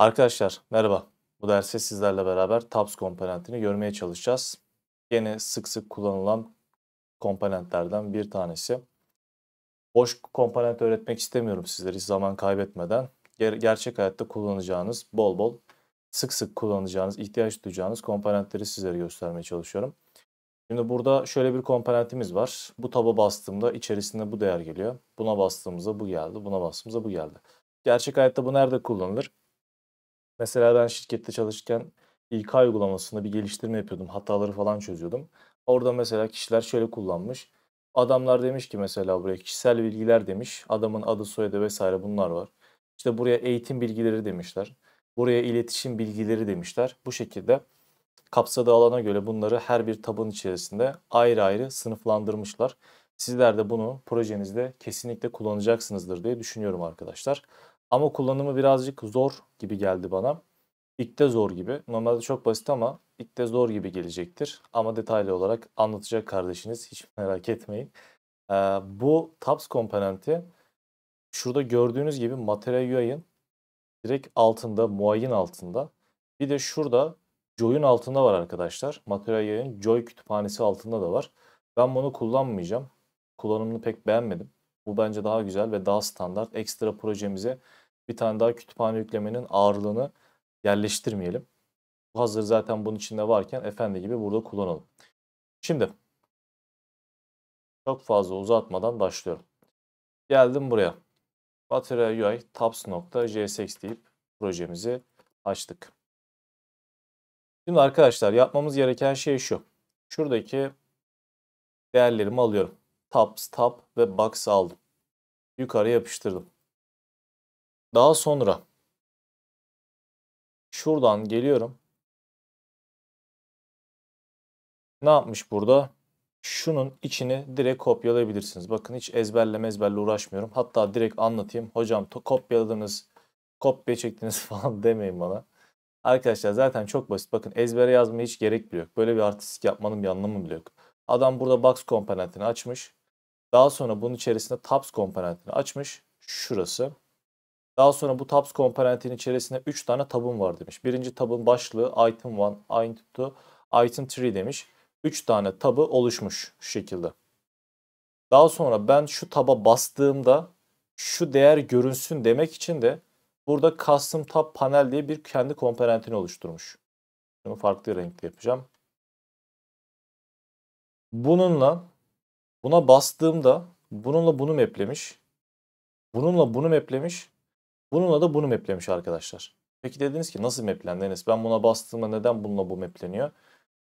Arkadaşlar merhaba. Bu derste sizlerle beraber tabs komponentini görmeye çalışacağız. Yine sık sık kullanılan komponentlerden bir tanesi. Boş komponent öğretmek istemiyorum sizlere hiç zaman kaybetmeden. Ger gerçek hayatta kullanacağınız bol bol sık sık kullanacağınız, ihtiyaç duyacağınız komponentleri sizlere göstermeye çalışıyorum. Şimdi burada şöyle bir komponentimiz var. Bu taba bastığımda içerisinde bu değer geliyor. Buna bastığımızda bu geldi. Buna bastığımızda bu geldi. Gerçek hayatta bu nerede kullanılır? Mesela ben şirkette çalışırken İK uygulamasında bir geliştirme yapıyordum. Hataları falan çözüyordum. Orada mesela kişiler şöyle kullanmış. Adamlar demiş ki mesela buraya kişisel bilgiler demiş. Adamın adı, soyadı vesaire bunlar var. İşte buraya eğitim bilgileri demişler. Buraya iletişim bilgileri demişler. Bu şekilde kapsadığı alana göre bunları her bir taban içerisinde ayrı ayrı sınıflandırmışlar. Sizler de bunu projenizde kesinlikle kullanacaksınızdır diye düşünüyorum arkadaşlar. Ama kullanımı birazcık zor gibi geldi bana. İlk de zor gibi. Normalde çok basit ama ilk de zor gibi gelecektir. Ama detaylı olarak anlatacak kardeşiniz. Hiç merak etmeyin. Ee, bu taps komponenti şurada gördüğünüz gibi Material UI'ın direkt altında, muayin altında. Bir de şurada Joy'un altında var arkadaşlar. Material UI'ın Joy kütüphanesi altında da var. Ben bunu kullanmayacağım. Kullanımını pek beğenmedim. Bu bence daha güzel ve daha standart. Ekstra projemize bir tane daha kütüphane yüklemenin ağırlığını yerleştirmeyelim. Hazır zaten bunun içinde varken efendi gibi burada kullanalım. Şimdi çok fazla uzatmadan başlıyorum. Geldim buraya. Battery UI taps.jsx deyip projemizi açtık. Şimdi arkadaşlar yapmamız gereken şey şu. Şuradaki değerlerimi alıyorum. Tabs, tab ve box aldım. Yukarı yapıştırdım. Daha sonra şuradan geliyorum. Ne yapmış burada? Şunun içini direkt kopyalayabilirsiniz. Bakın hiç ezberle ezberle uğraşmıyorum. Hatta direkt anlatayım. Hocam kopyaladınız, kopya çektiniz falan demeyin bana. Arkadaşlar zaten çok basit. Bakın ezbere yazmaya hiç gerek bile yok. Böyle bir artistik yapmanın bir anlamı bile yok. Adam burada box komponentini açmış. Daha sonra bunun içerisinde tabs komponentini açmış. Şurası. Daha sonra bu tabs komponentinin içerisinde 3 tane tabım var demiş. Birinci tabın başlığı item 1, item 2, item 3 demiş. 3 tane tabı oluşmuş şu şekilde. Daha sonra ben şu taba bastığımda şu değer görünsün demek için de burada custom tab panel diye bir kendi komponentini oluşturmuş. Bunu farklı renkte yapacağım. Bununla buna bastığımda bununla bunu maplemiş. Bununla bunu maplemiş. Bununla da bunu maplemiş arkadaşlar. Peki dediniz ki nasıl maplendi Enes? Ben buna bastığımda neden bununla bu mapleniyor?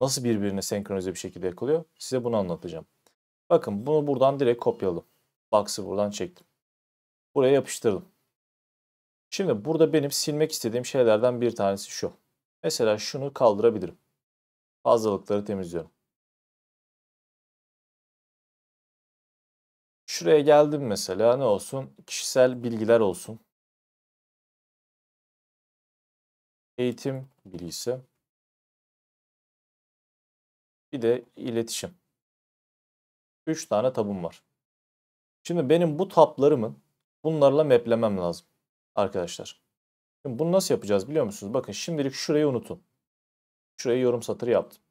Nasıl birbirine senkronize bir şekilde yakılıyor? Size bunu anlatacağım. Bakın bunu buradan direkt kopyaladım. Box'ı buradan çektim. Buraya yapıştırdım. Şimdi burada benim silmek istediğim şeylerden bir tanesi şu. Mesela şunu kaldırabilirim. Fazlalıkları temizliyorum. Şuraya geldim mesela ne olsun? Kişisel bilgiler olsun. eğitim, biri ise bir de iletişim. 3 tane tabum var. Şimdi benim bu taplarımın bunlarla maplemem lazım arkadaşlar. Şimdi bunu nasıl yapacağız biliyor musunuz? Bakın şimdilik şurayı unutun. Şuraya yorum satırı yaptım.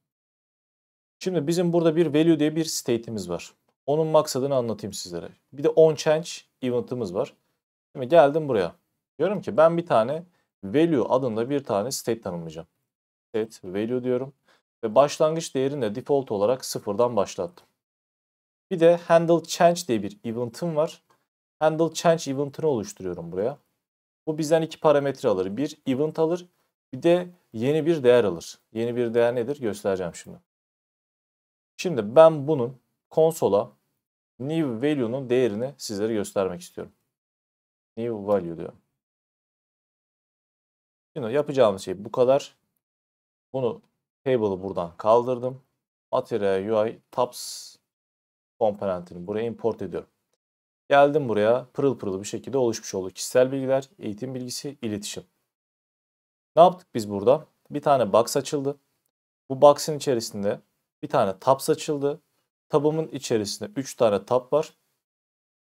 Şimdi bizim burada bir value diye bir state'imiz var. Onun maksadını anlatayım sizlere. Bir de on change event'ımız var. Şimdi geldim buraya. Diyorum ki ben bir tane value adında bir tane state tanımlayacağım. Set value diyorum. Ve başlangıç değerini de default olarak sıfırdan başlattım. Bir de handle change diye bir event'ım var. Handle change event'ını oluşturuyorum buraya. Bu bizden iki parametre alır. Bir event alır. Bir de yeni bir değer alır. Yeni bir değer nedir göstereceğim şimdi. Şimdi ben bunun konsola new value'nun değerini sizlere göstermek istiyorum. New value diyorum. Şimdi yapacağımız şey bu kadar. Bunu table'ı buradan kaldırdım. Material UI Tabs komponentini buraya import ediyorum. Geldim buraya pırıl pırıl bir şekilde oluşmuş oldu. Kişisel bilgiler, eğitim bilgisi, iletişim. Ne yaptık biz burada? Bir tane box açıldı. Bu box'ın içerisinde bir tane tabs açıldı. Tabımın içerisinde 3 tane tab var.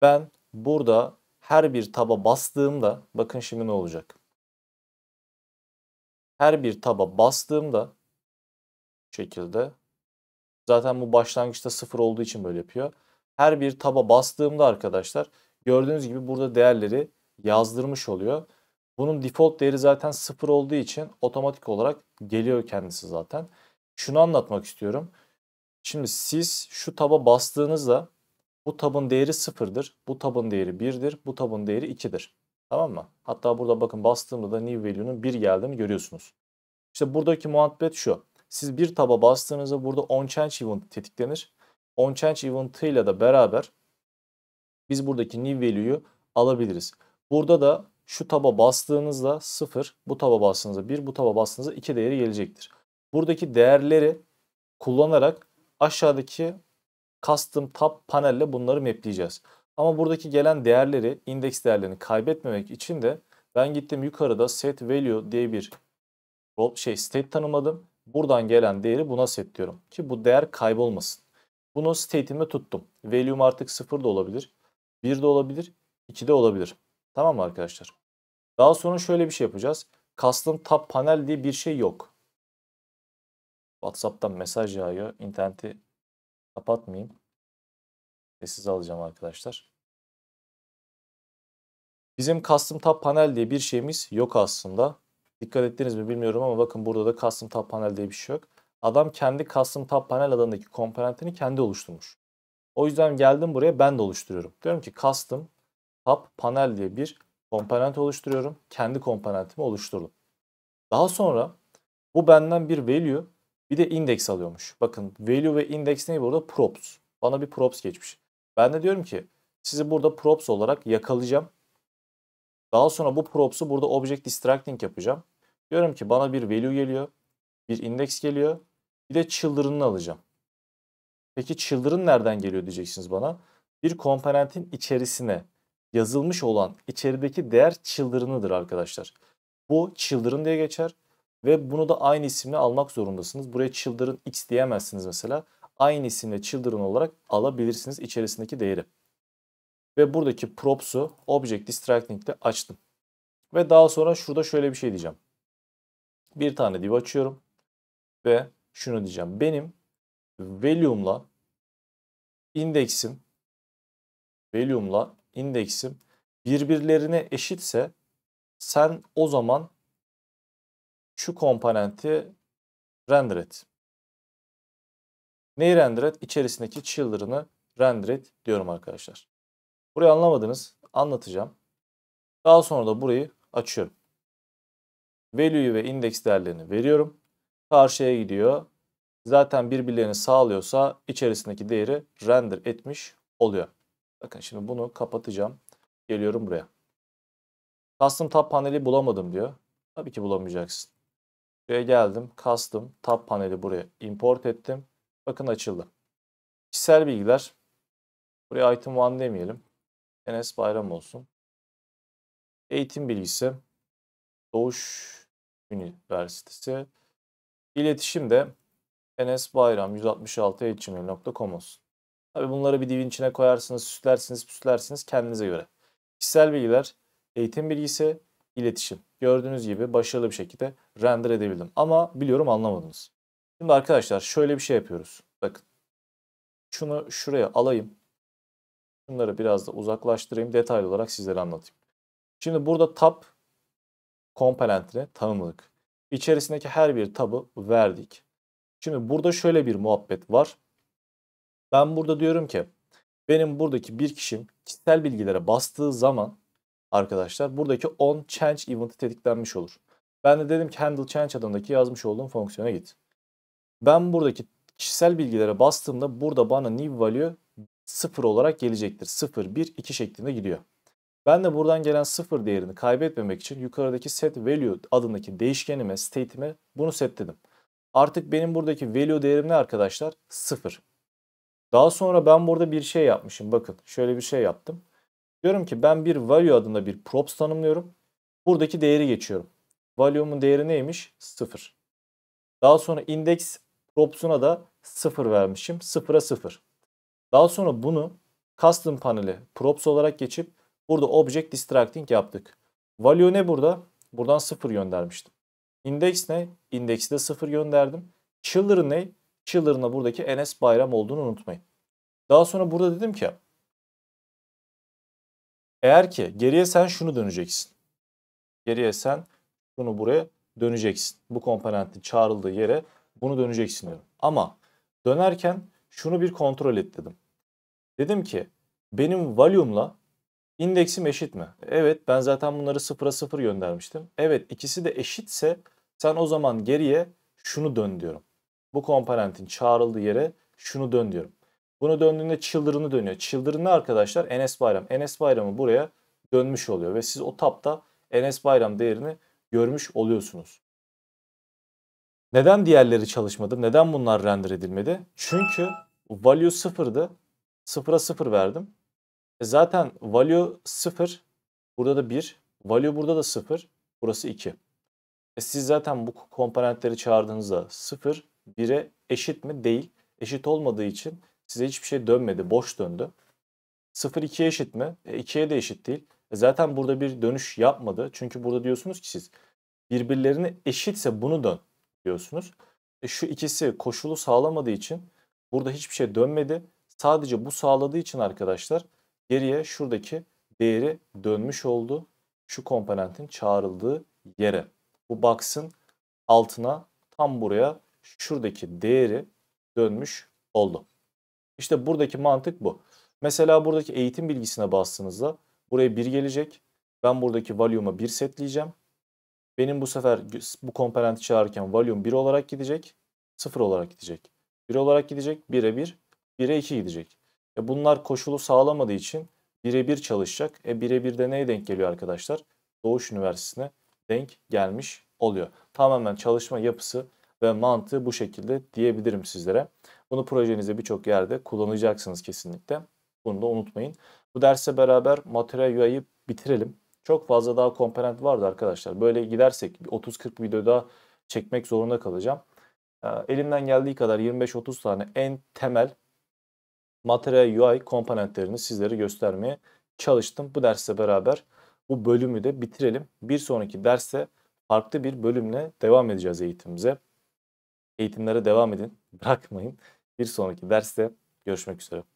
Ben burada her bir taba bastığımda bakın şimdi ne olacak her bir taba bastığımda bu şekilde zaten bu başlangıçta sıfır olduğu için böyle yapıyor. Her bir taba bastığımda arkadaşlar gördüğünüz gibi burada değerleri yazdırmış oluyor. Bunun default değeri zaten sıfır olduğu için otomatik olarak geliyor kendisi zaten. Şunu anlatmak istiyorum. Şimdi siz şu taba bastığınızda bu tabın değeri sıfırdır, bu tabın değeri birdir, bu tabın değeri ikidir. Tamam mı? Hatta burada bakın bastığımda da new value'nun 1 geldiğini görüyorsunuz. İşte buradaki muhabbet şu. Siz bir taba bastığınızda burada on change event tetiklenir. On change event ile de beraber biz buradaki new value'yu alabiliriz. Burada da şu taba bastığınızda 0, bu taba bastığınızda 1, bu taba bastığınızda 2 değeri gelecektir. Buradaki değerleri kullanarak aşağıdaki custom tab panelle bunları mapleyeceğiz. Ama buradaki gelen değerleri, indeks değerlerini kaybetmemek için de ben gittim yukarıda set value diye bir şey state tanımladım. Buradan gelen değeri buna set diyorum ki bu değer kaybolmasın. Bunu state'imde tuttum. Value'm artık 0 da olabilir, 1 de olabilir, 2 de olabilir. Tamam mı arkadaşlar? Daha sonra şöyle bir şey yapacağız. Custom Tab Panel diye bir şey yok. WhatsApp'tan mesaj yağıyor. İnterneti kapatmayayım. Sessiz alacağım arkadaşlar. Bizim custom tab panel diye bir şeyimiz yok aslında. Dikkat ettiniz mi bilmiyorum ama bakın burada da custom tab panel diye bir şey yok. Adam kendi custom tab panel adındaki komponentini kendi oluşturmuş. O yüzden geldim buraya ben de oluşturuyorum. Diyorum ki custom tab panel diye bir komponent oluşturuyorum. Kendi komponentimi oluşturdum. Daha sonra bu benden bir value bir de index alıyormuş. Bakın value ve index ne burada? Props. Bana bir props geçmiş. Ben de diyorum ki sizi burada props olarak yakalayacağım daha sonra bu props'u burada object distracting yapacağım. Diyorum ki bana bir value geliyor. Bir index geliyor. Bir de children'ını alacağım. Peki children nereden geliyor diyeceksiniz bana. Bir komponentin içerisine yazılmış olan içerideki değer children'ıdır arkadaşlar. Bu children diye geçer ve bunu da aynı isimle almak zorundasınız. Buraya children x diyemezsiniz mesela. Aynı isimle children olarak alabilirsiniz içerisindeki değeri. Ve buradaki props'u object distracting'de açtım. Ve daha sonra şurada şöyle bir şey diyeceğim. Bir tane div açıyorum. Ve şunu diyeceğim. Benim value'umla indeksim value'umla indeksim birbirlerine eşitse sen o zaman şu komponenti render et. Neyi render et? İçerisindeki children'ı render et diyorum arkadaşlar. Burayı anlamadınız. Anlatacağım. Daha sonra da burayı açıyorum. Value'yu ve index değerlerini veriyorum. Karşıya gidiyor. Zaten birbirlerini sağlıyorsa içerisindeki değeri render etmiş oluyor. Bakın şimdi bunu kapatacağım. Geliyorum buraya. Custom tab paneli bulamadım diyor. Tabii ki bulamayacaksın. Buraya geldim. Custom tab paneli buraya import ettim. Bakın açıldı. Kişisel bilgiler. Buraya item 1 demeyelim. Enes Bayram olsun. Eğitim bilgisi Doğuş Üniversitesi. İletişim de Enes Bayram 166 eğitimli.com olsun. Tabi bunları bir divin içine koyarsınız, süslersiniz, püslersiniz kendinize göre. Kişisel bilgiler, eğitim bilgisi, iletişim. Gördüğünüz gibi başarılı bir şekilde render edebildim. Ama biliyorum anlamadınız. Şimdi arkadaşlar şöyle bir şey yapıyoruz. Bakın. Şunu şuraya alayım. Bunları biraz da uzaklaştırayım. Detaylı olarak sizlere anlatayım. Şimdi burada tab komponentini tanımladık. İçerisindeki her bir tabı verdik. Şimdi burada şöyle bir muhabbet var. Ben burada diyorum ki benim buradaki bir kişim kişisel bilgilere bastığı zaman arkadaşlar buradaki on change event'i tetiklenmiş olur. Ben de dedim ki handle change adındaki yazmış olduğum fonksiyona git. Ben buradaki kişisel bilgilere bastığımda burada bana new value 0 olarak gelecektir. 0, 1, 2 şeklinde gidiyor. Ben de buradan gelen 0 değerini kaybetmemek için yukarıdaki set value adındaki değişkenime, state'ime bunu setledim. Artık benim buradaki value değerim ne arkadaşlar? 0. Daha sonra ben burada bir şey yapmışım. Bakın şöyle bir şey yaptım. Diyorum ki ben bir value adında bir props tanımlıyorum. Buradaki değeri geçiyorum. Value'umun değeri neymiş? 0. Daha sonra index props'una da 0 vermişim. 0'a 0. Daha sonra bunu custom paneli props olarak geçip burada object distracting yaptık. Value ne burada? Buradan 0 göndermiştim. Index ne? Indeksi de 0 gönderdim. Chiller ne? Chiller'ına buradaki NS Bayram olduğunu unutmayın. Daha sonra burada dedim ki eğer ki geriye sen şunu döneceksin. Geriye sen bunu buraya döneceksin. Bu komponentin çağrıldığı yere bunu döneceksin dedim. Ama dönerken şunu bir kontrol et dedim. Dedim ki benim volume'la indeksim eşit mi? Evet ben zaten bunları sıfıra sıfır göndermiştim. Evet ikisi de eşitse sen o zaman geriye şunu dön diyorum. Bu komponentin çağrıldığı yere şunu dön diyorum. Bunu döndüğünde çıldırını dönüyor. Çıldırını arkadaşlar Enes Bayram. Enes Bayram'ı buraya dönmüş oluyor. Ve siz o tapta Enes Bayram değerini görmüş oluyorsunuz. Neden diğerleri çalışmadı? Neden bunlar render edilmedi? Çünkü value sıfırdı. 0'a 0 verdim. E zaten value 0. Burada da 1. Value burada da 0. Burası 2. E siz zaten bu komponentleri çağırdığınızda 0, 1'e eşit mi? Değil. Eşit olmadığı için size hiçbir şey dönmedi. Boş döndü. 0, 2'ye eşit mi? E 2'ye de eşit değil. E zaten burada bir dönüş yapmadı. Çünkü burada diyorsunuz ki siz birbirlerine eşitse bunu dön diyorsunuz. E şu ikisi koşulu sağlamadığı için burada hiçbir şey dönmedi. Sadece bu sağladığı için arkadaşlar geriye şuradaki değeri dönmüş oldu. Şu komponentin çağrıldığı yere. Bu box'ın altına tam buraya şuradaki değeri dönmüş oldu. İşte buradaki mantık bu. Mesela buradaki eğitim bilgisine bastığınızda buraya 1 gelecek. Ben buradaki value'uma 1 setleyeceğim. Benim bu sefer bu komponenti çağırırken volume 1 olarak gidecek. 0 olarak gidecek. 1 olarak gidecek. 1'e 1. 1'e 2 gidecek. E bunlar koşulu sağlamadığı için birebir çalışacak. E birebir de neye denk geliyor arkadaşlar? Doğuş Üniversitesi'ne denk gelmiş oluyor. Tamamen çalışma yapısı ve mantığı bu şekilde diyebilirim sizlere. Bunu projenize birçok yerde kullanacaksınız kesinlikle. Bunu da unutmayın. Bu derse beraber materyal UI'yi bitirelim. Çok fazla daha komponent vardı arkadaşlar. Böyle gidersek 30-40 video daha çekmek zorunda kalacağım. E, elimden geldiği kadar 25-30 tane en temel Material UI komponentlerini sizlere göstermeye çalıştım. Bu derste beraber bu bölümü de bitirelim. Bir sonraki derste farklı bir bölümle devam edeceğiz eğitimimize. Eğitimlere devam edin, bırakmayın. Bir sonraki derste görüşmek üzere.